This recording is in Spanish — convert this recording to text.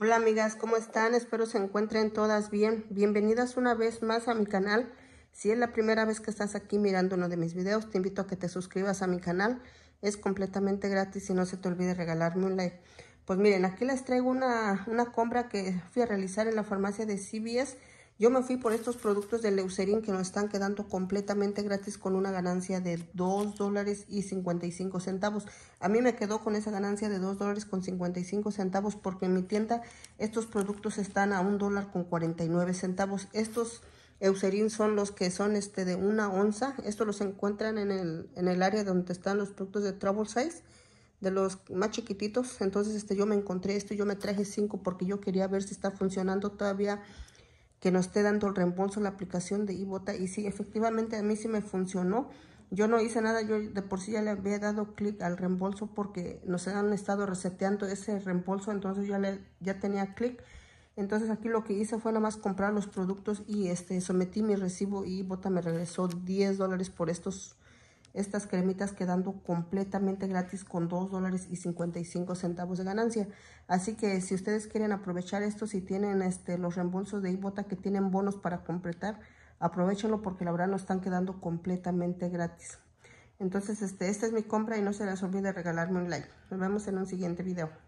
Hola amigas, ¿cómo están? Espero se encuentren todas bien. Bienvenidas una vez más a mi canal. Si es la primera vez que estás aquí mirando uno de mis videos, te invito a que te suscribas a mi canal. Es completamente gratis y no se te olvide regalarme un like. Pues miren, aquí les traigo una, una compra que fui a realizar en la farmacia de CBS yo me fui por estos productos del Euserin que nos están quedando completamente gratis con una ganancia de 2 dólares y 55 centavos. A mí me quedó con esa ganancia de 2 dólares con 55 centavos porque en mi tienda estos productos están a 1 dólar con 49 centavos. Estos Eucerin son los que son este de una onza. Estos los encuentran en el, en el área donde están los productos de Travel Size de los más chiquititos. Entonces este, yo me encontré esto, y yo me traje 5 porque yo quería ver si está funcionando todavía que nos esté dando el reembolso la aplicación de iBota. Y sí, efectivamente a mí sí me funcionó. Yo no hice nada, yo de por sí ya le había dado clic al reembolso porque nos han estado reseteando ese reembolso, entonces ya, le, ya tenía clic. Entonces aquí lo que hice fue nada más comprar los productos y este sometí mi recibo y Ibota me regresó 10 dólares por estos estas cremitas quedando completamente gratis con 2 dólares y 55 centavos de ganancia. Así que si ustedes quieren aprovechar esto, si tienen este, los reembolsos de Ibota que tienen bonos para completar, aprovechenlo porque la verdad nos están quedando completamente gratis. Entonces, este, esta es mi compra y no se les olvide regalarme un like. Nos vemos en un siguiente video.